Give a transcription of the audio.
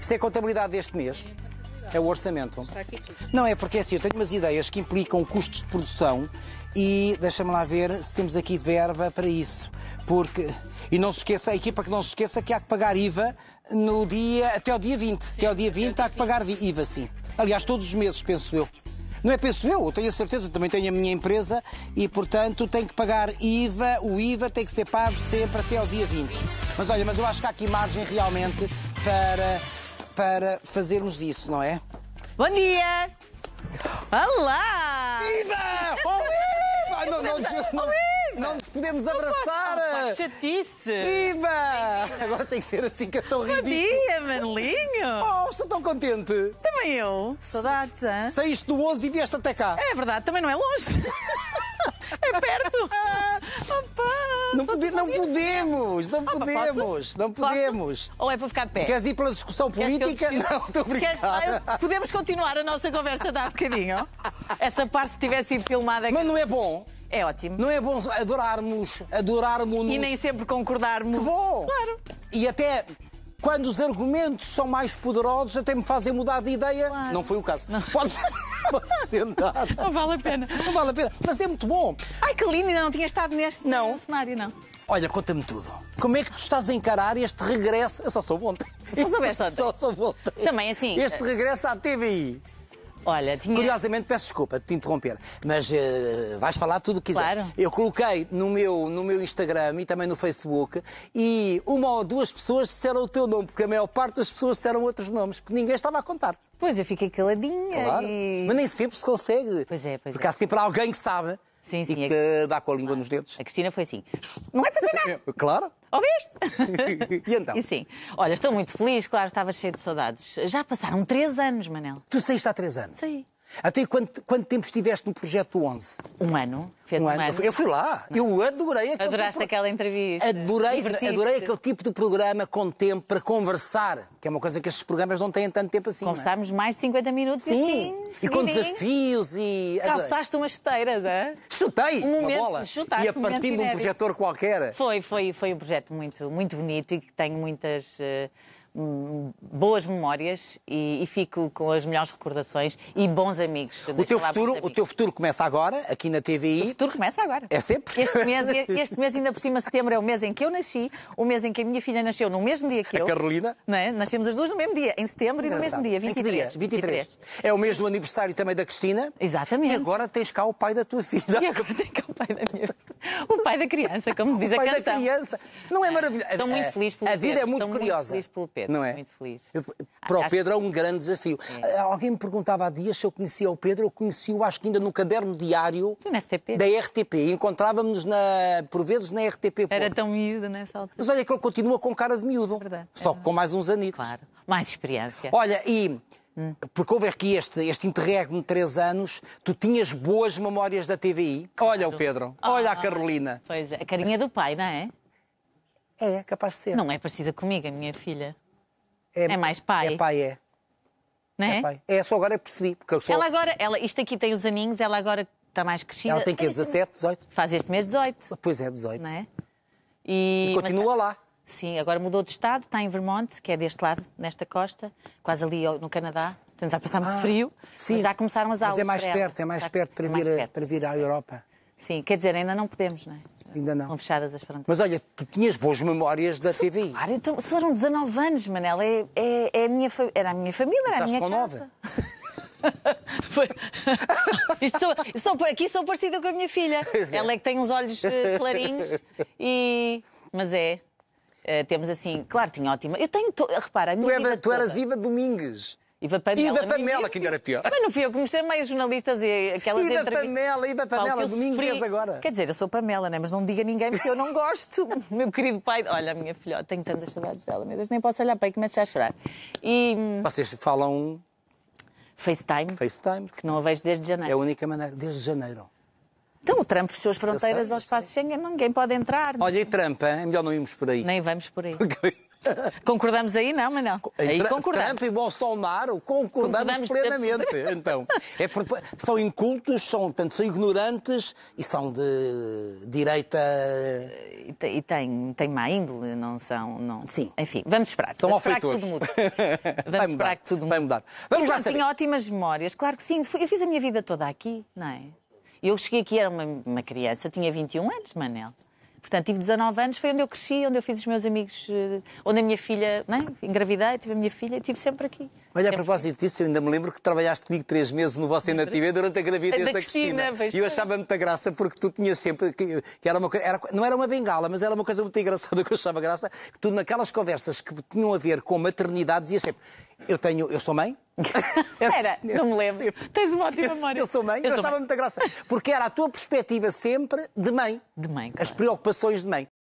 Se é a contabilidade deste mês, é o orçamento. Não, é porque assim, eu tenho umas ideias que implicam custos de produção e deixa-me lá ver se temos aqui verba para isso. Porque. E não se esqueça, a equipa que não se esqueça que há que pagar IVA no dia, até ao dia 20. Sim, até ao dia 20 há que pagar IVA, sim. Aliás, todos os meses, penso eu. Não é penso eu, eu tenho a certeza, também tenho a minha empresa e, portanto, tenho que pagar IVA, o IVA tem que ser pago sempre até ao dia 20. Mas olha, mas eu acho que há aqui margem realmente para para fazermos isso, não é? Bom dia! Olá! Viva! Oh, viva! Não, não, não, não nos podemos abraçar! Posso, chatice! Viva! Agora tem que ser assim que é tão ridículo. Bom dia, Manelinho! Oh, estou tão contente! Também eu. Saudades, hein? Saíste do Ozo e vieste até cá. É verdade, também não é longe. Não, pode, não podemos, não ah, podemos, não podemos. Ou é para ficar de pé? Queres ir pela discussão política? Não, estou brincando. Ah, podemos continuar a nossa conversa de há bocadinho? Essa parte, se tivesse sido filmada... Mas não é bom? É ótimo. Não é bom adorarmos, adorarmos-nos. E nem sempre concordarmos. Que bom! Claro. E até quando os argumentos são mais poderosos, até me fazem mudar de ideia. Claro. Não foi o caso. Não. Pode... nada. Não vale a pena. Não vale a pena, mas é muito bom. Ai, que lindo, ainda não tinha estado neste não. cenário, não. Olha, conta-me tudo. Como é que tu estás a encarar este regresso? Eu só sou ontem. Só soubeste ontem. Só sou ontem. Também assim. Este eh, regresso à TVI. Olha, tinha... Curiosamente, peço desculpa de te interromper, mas uh, vais falar tudo o que quiseres. Claro. Eu coloquei no meu, no meu Instagram e também no Facebook e uma ou duas pessoas disseram o teu nome, porque a maior parte das pessoas disseram outros nomes, que ninguém estava a contar. Pois, eu fiquei caladinha. Claro. E... Mas nem sempre se consegue. Pois é, pois Porque é. há sempre alguém que sabe Sim, sim. E é que dá com a língua nos dedos. A Cristina foi assim. Não é fazer nada. É, claro. Ouviste? e então? E sim. Olha, estou muito feliz, claro, estava cheio de saudades. Já passaram três anos, Manel. Tu saíste há três anos? Sim. Até quanto, quanto tempo estiveste no projeto 11? Um ano. Fez um, um ano. ano. Eu fui lá. Eu adorei aquele tipo Adoraste tipo... aquela entrevista. Adorei, adorei aquele tipo de programa com tempo para conversar, que é uma coisa que estes programas não têm tanto tempo assim. É? Conversámos é? mais de 50 minutos Sim. e assim, E com desafios e. Calçaste umas chuteiras, hã? Chutei! Um momento, uma bola. Chutaste, e a partir um de um projetor qualquer. Foi, foi, foi um projeto muito, muito bonito e que tem muitas. Uh boas memórias e, e, fico com as melhores recordações e bons amigos. O teu, futuro, amigos. o teu futuro começa agora, aqui na TVI? O futuro começa agora. É sempre? Este mês, é, este mês ainda por cima, setembro, é o mês em que eu nasci, o mês em que a minha filha nasceu, no mesmo dia que a eu. A Carolina? Não é? Nascemos as duas no mesmo dia, em setembro Engraçado. e no mesmo dia, 23. Dia? 23. 23. É o mês do aniversário também da Cristina? Exatamente. E agora tens cá o pai da tua filha. E agora tens cá o pai da minha filha. o pai da criança, como diz a canção. O pai da criança. Não é, é maravilhoso? Estou muito é, feliz pelo A vida Pedro. é muito Estou curiosa. muito feliz pelo Pedro. Não é? Muito feliz. para o Pedro é um grande desafio. É. Alguém me perguntava há dias se eu conhecia o Pedro. Eu conheci-o, acho que ainda no caderno diário RTP. da RTP. Encontrávamos-nos, por vezes, na RTP. Era Porto. tão miúdo nessa altura. Mas olha que ele continua com cara de miúdo. Verdade. Só que é com mais uns anitos. Claro. Mais experiência. Olha, e Hum. Porque houve aqui este, este interregno de três anos, tu tinhas boas memórias da TVI. Claro. Olha o Pedro, oh, olha a ah. Carolina. Pois é, a carinha do pai, não é? é? É, capaz de ser. Não é parecida comigo, a minha filha. É, é mais pai. É pai, é. Não é? É, pai. é só agora percebi. Porque Ela agora, ela, isto aqui tem os aninhos, ela agora está mais crescida. Ela tem que é 17, 18? Faz este mês 18. Pois é, 18. Não é? E, e continua Mas... lá. Sim, agora mudou de estado, está em Vermont, que é deste lado, nesta costa, quase ali no Canadá. Portanto, está a passar muito ah, frio. Sim, já começaram as aulas. Mas é mais perto, é mais perto para, é mais vir, perto. para vir à Europa. Sim, quer dizer, ainda não podemos, não é? Ainda não. Estão fechadas as fronteiras. Mas olha, tu tinhas boas memórias da TV Claro, então, foram 19 anos, Manela. É, é, é a minha, era a minha família, era a minha com casa. 9. Isto sou, sou, aqui sou parecida com a minha filha. É. Ela é que tem uns olhos eh, clarinhos e. Mas é, eh, temos assim, claro, tinha ótima. Eu tenho, to... repara, a minha. Tu, era, tu eras Iva Domingues. Iva Pamela. Iva Pamela, que ainda era pior. Também não fui eu que me chamei os jornalistas e aquelas Iva entrevistas. Pamela, Iva Pamela, Domingues agora. Quer dizer, eu sou Pamela, né? mas não diga a ninguém porque eu não gosto. meu querido pai, olha a minha filhota, tenho tantas saudades dela, meu Deus, nem posso olhar para aí, começo já a chorar. E... Hum, Vocês falam... FaceTime. FaceTime. Que não a vejo desde janeiro. É a única maneira, desde janeiro. Então o Trump fechou as fronteiras sei, aos espaços Schengen, ninguém pode entrar. Não. Olha, e Trump, hein? é melhor não irmos por aí. Nem vamos por aí. concordamos aí, não, mas não. Aí Tr concordamos. Trump e Bolsonaro concordamos, concordamos plenamente. então, é por... são incultos, são, portanto, são ignorantes e são de direita. E tem, tem má índole, não são. Não... Sim. Enfim, vamos esperar. São vamos esperar que tudo mude. Vamos mudar, esperar que tudo mude. Vai mudar. Vamos e, lá. Tinha ótimas memórias, claro que sim. Eu fiz a minha vida toda aqui, não é? Eu cheguei aqui, era uma, uma criança, tinha 21 anos, Manel. Portanto, tive 19 anos, foi onde eu cresci, onde eu fiz os meus amigos, eh, onde a minha filha, não né, engravidei, tive a minha filha, estive sempre aqui. Olha, a propósito disso, eu ainda me lembro que trabalhaste comigo três meses no vosso Ainda durante a gravidez da, da Cristina. Cristina. Né, e eu achava muita graça porque tu tinhas sempre. que, que era uma era, Não era uma bengala, mas era uma coisa muito engraçada que eu achava graça. Que tu, naquelas conversas que tinham a ver com maternidade, dizias sempre: Eu, tenho, eu sou mãe, Era, não me lembro. Sempre. Tens uma ótima memória. Eu sou mãe, eu, eu achava muita graça. Porque era a tua perspectiva sempre de mãe. De mãe, claro. As preocupações de mãe.